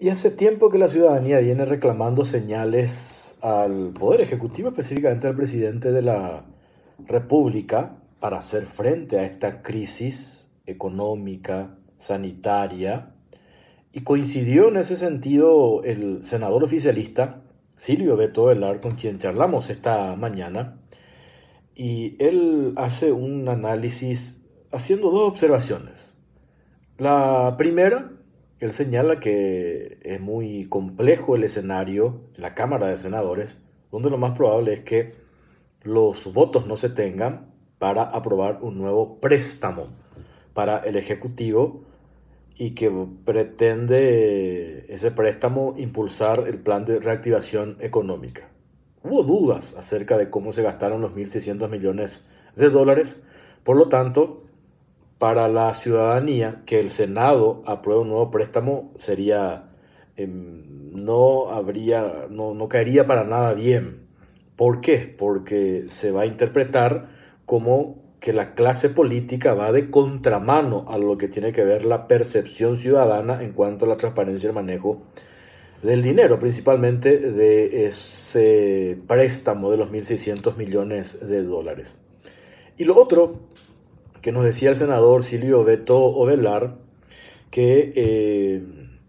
Y hace tiempo que la ciudadanía viene reclamando señales al Poder Ejecutivo, específicamente al presidente de la República, para hacer frente a esta crisis económica, sanitaria. Y coincidió en ese sentido el senador oficialista Silvio Beto Velar, con quien charlamos esta mañana, y él hace un análisis haciendo dos observaciones. La primera él señala que es muy complejo el escenario en la Cámara de Senadores, donde lo más probable es que los votos no se tengan para aprobar un nuevo préstamo para el Ejecutivo y que pretende ese préstamo impulsar el plan de reactivación económica. Hubo dudas acerca de cómo se gastaron los 1.600 millones de dólares, por lo tanto, para la ciudadanía que el Senado apruebe un nuevo préstamo sería em, no habría no, no caería para nada bien. ¿Por qué? Porque se va a interpretar como que la clase política va de contramano a lo que tiene que ver la percepción ciudadana en cuanto a la transparencia y el manejo del dinero, principalmente de ese préstamo de los 1.600 millones de dólares. Y lo otro nos decía el senador Silvio Beto Ovelar, que, eh,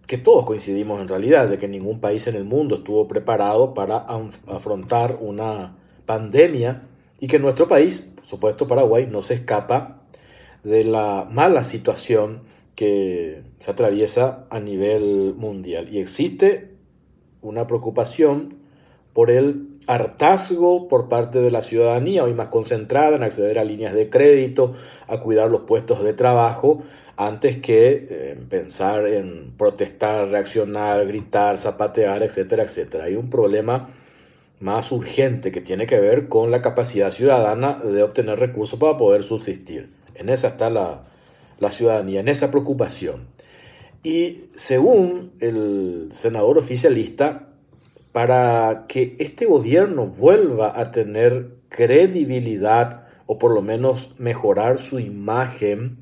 que todos coincidimos en realidad, de que ningún país en el mundo estuvo preparado para afrontar una pandemia y que nuestro país, por supuesto Paraguay, no se escapa de la mala situación que se atraviesa a nivel mundial. Y existe una preocupación por el hartazgo por parte de la ciudadanía, hoy más concentrada en acceder a líneas de crédito, a cuidar los puestos de trabajo, antes que eh, pensar en protestar, reaccionar, gritar, zapatear, etcétera, etcétera. Hay un problema más urgente que tiene que ver con la capacidad ciudadana de obtener recursos para poder subsistir. En esa está la, la ciudadanía, en esa preocupación. Y según el senador oficialista, para que este gobierno vuelva a tener credibilidad o por lo menos mejorar su imagen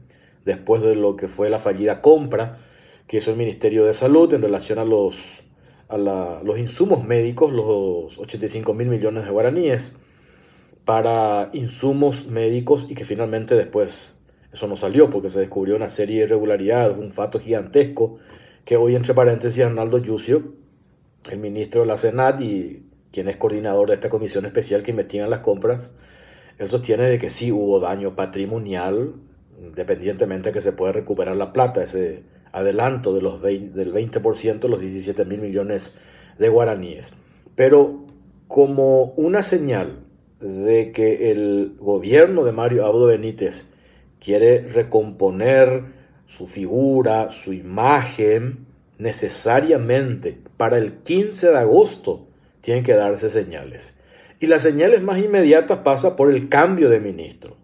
después de lo que fue la fallida compra que hizo el Ministerio de Salud en relación a los, a la, los insumos médicos, los 85 mil millones de guaraníes para insumos médicos y que finalmente después eso no salió porque se descubrió una serie de irregularidades, un fato gigantesco que hoy entre paréntesis Arnaldo Yucio el ministro de la Senat y quien es coordinador de esta comisión especial que investiga las compras, él sostiene de que sí hubo daño patrimonial, independientemente de que se pueda recuperar la plata, ese adelanto de los del 20%, los 17 mil millones de guaraníes. Pero como una señal de que el gobierno de Mario Abdo Benítez quiere recomponer su figura, su imagen, necesariamente para el 15 de agosto tienen que darse señales. Y las señales más inmediatas pasa por el cambio de ministro.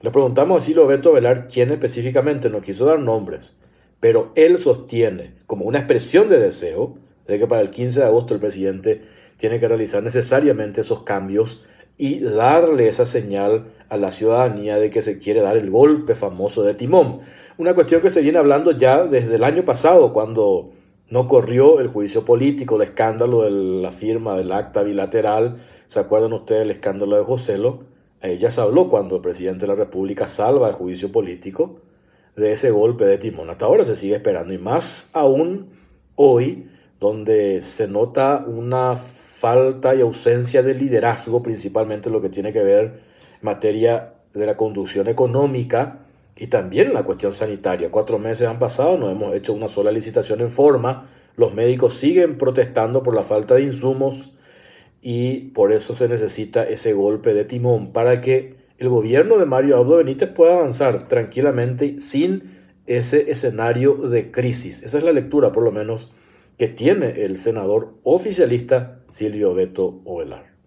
Le preguntamos a Silo Beto Velar quién específicamente, nos quiso dar nombres, pero él sostiene como una expresión de deseo de que para el 15 de agosto el presidente tiene que realizar necesariamente esos cambios y darle esa señal a la ciudadanía de que se quiere dar el golpe famoso de timón. Una cuestión que se viene hablando ya desde el año pasado, cuando no corrió el juicio político, el escándalo de la firma del acta bilateral. ¿Se acuerdan ustedes del escándalo de Joselo? Ahí ya se habló cuando el presidente de la República salva el juicio político de ese golpe de timón. Hasta ahora se sigue esperando y más aún hoy, donde se nota una falta y ausencia de liderazgo, principalmente lo que tiene que ver materia de la conducción económica y también la cuestión sanitaria. Cuatro meses han pasado, no hemos hecho una sola licitación en forma, los médicos siguen protestando por la falta de insumos y por eso se necesita ese golpe de timón para que el gobierno de Mario Abdo Benítez pueda avanzar tranquilamente sin ese escenario de crisis. Esa es la lectura, por lo menos, que tiene el senador oficialista Silvio Beto Ovelar.